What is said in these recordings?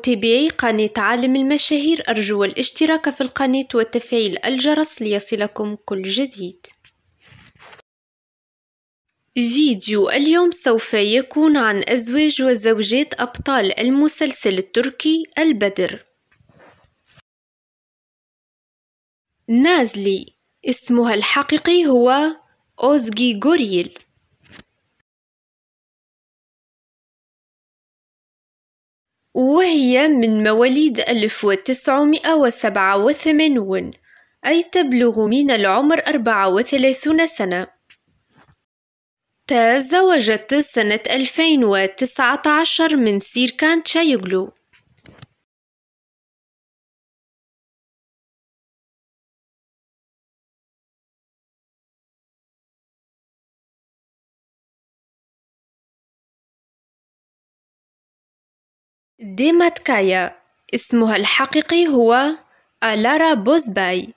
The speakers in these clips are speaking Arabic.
متابعي قناة عالم المشاهير أرجو الاشتراك في القناة وتفعيل الجرس ليصلكم كل جديد فيديو اليوم سوف يكون عن أزواج وزوجات أبطال المسلسل التركي البدر نازلي اسمها الحقيقي هو أوزجي غوريل وهي من مواليد 1987 أي تبلغ من العمر 34 سنة تزوجت سنة 2019 من سيركان تشايغلو ديماتكايا اسمها الحقيقي هو ألارا بوزباي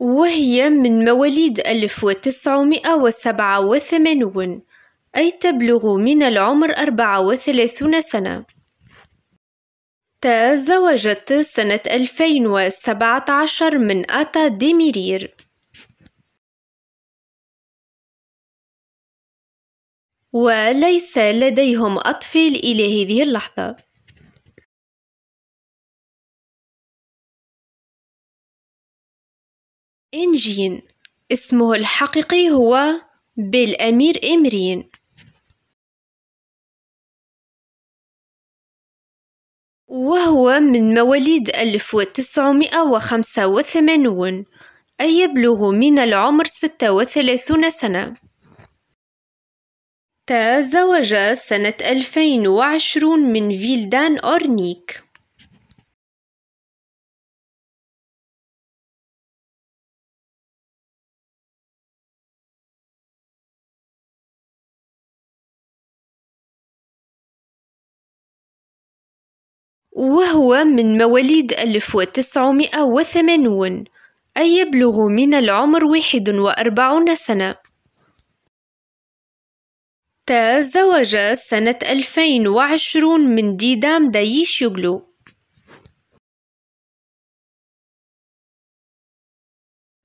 وهي من مواليد 1987 أي تبلغ من العمر 34 سنة تزوجت سنة 2017 من أتا ديميرير وليس لديهم أطفال إلى هذه اللحظة إنجين اسمه الحقيقي هو بالأمير إمرين وهو من مواليد 1985 أي يبلغ من العمر 36 سنة تزوج سنة 2020 من فيلدان أورنيك وهو من مواليد 1980 أي يبلغ من العمر 41 سنة تزوج سنة 2020 من ديدام دايش يوغلو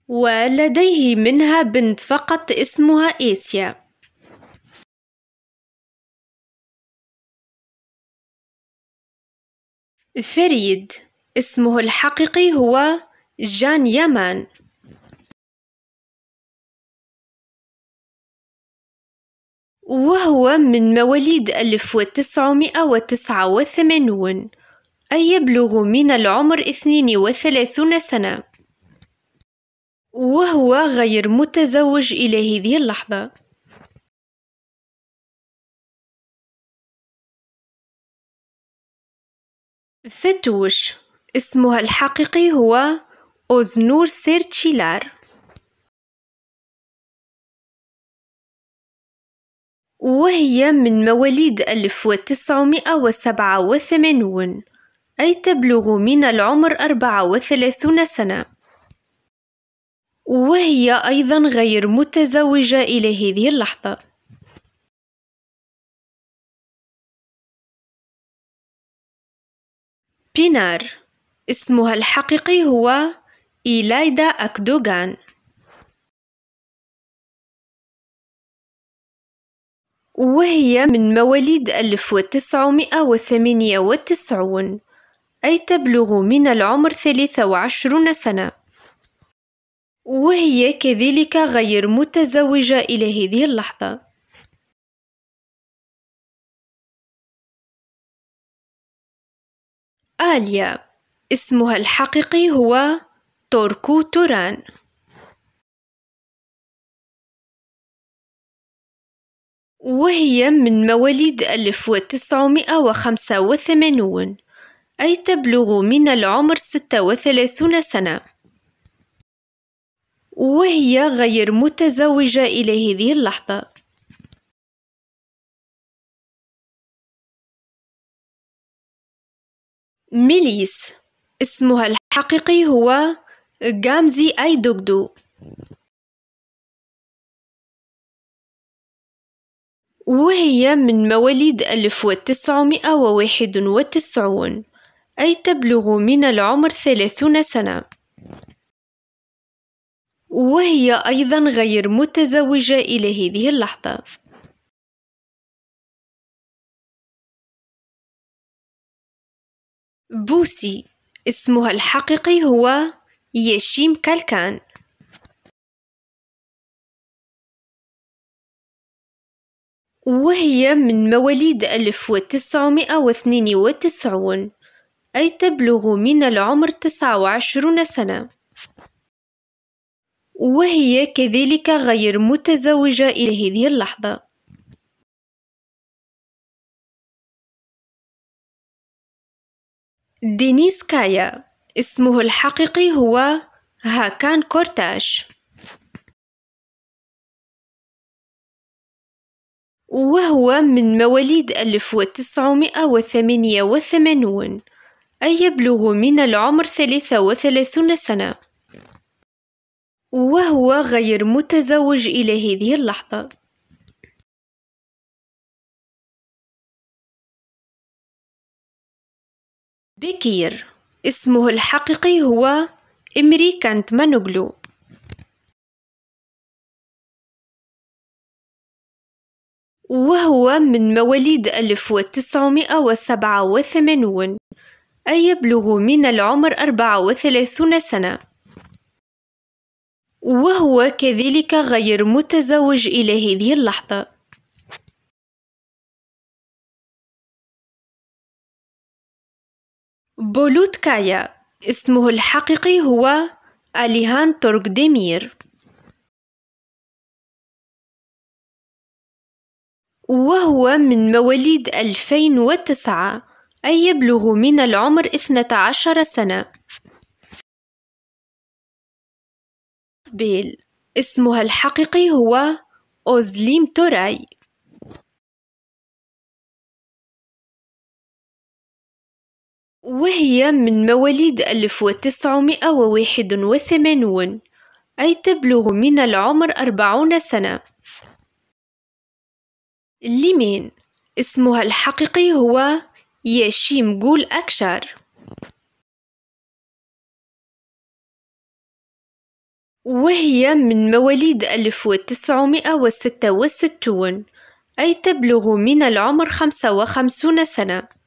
ولديه منها بنت فقط اسمها إيسيا فريد اسمه الحقيقي هو جان يمان وهو من مواليد 1989 أي يبلغ من العمر 32 سنة وهو غير متزوج إلى هذه اللحظة فتوش اسمها الحقيقي هو أوزنور سيرتشيلار وهي من مواليد 1987 أي تبلغ من العمر 34 سنة وهي أيضا غير متزوجة إلى هذه اللحظة بينار اسمها الحقيقي هو إيلايدا أكدوغان وهي من مواليد 1998 أي تبلغ من العمر 23 سنة وهي كذلك غير متزوجة إلى هذه اللحظة آليا اسمها الحقيقي هو توركو توران وهي من مواليد 1985 أي تبلغ من العمر 36 سنة وهي غير متزوجة إلى هذه اللحظة ميليس اسمها الحقيقي هو غامزي أي دوغدو وهي من مواليد 1991 أي تبلغ من العمر 30 سنة وهي أيضا غير متزوجة إلى هذه اللحظة بوسي اسمها الحقيقي هو ياشيم كالكان وهي من مواليد 1992 أي تبلغ من العمر 29 سنة وهي كذلك غير متزوجة إلى هذه اللحظة دينيس كايا اسمه الحقيقي هو هاكان كورتاش وهو من مواليد 1988 أي يبلغ من العمر 33 سنة وهو غير متزوج إلى هذه اللحظة بكير اسمه الحقيقي هو إمري كانت مانوغلو وهو من مواليد 1987 أي يبلغ من العمر 34 سنة وهو كذلك غير متزوج إلى هذه اللحظة بولوتكايا اسمه الحقيقي هو أليهان ديمير وهو من مواليد 2009 أي يبلغ من العمر 12 سنة بيل اسمها الحقيقي هو أوزليم توراي وهي من مواليد 1981 أي تبلغ من العمر 40 سنة لمين اسمها الحقيقي هو ياشيم جول أكشر وهي من مواليد 1966 أي تبلغ من العمر 55 سنة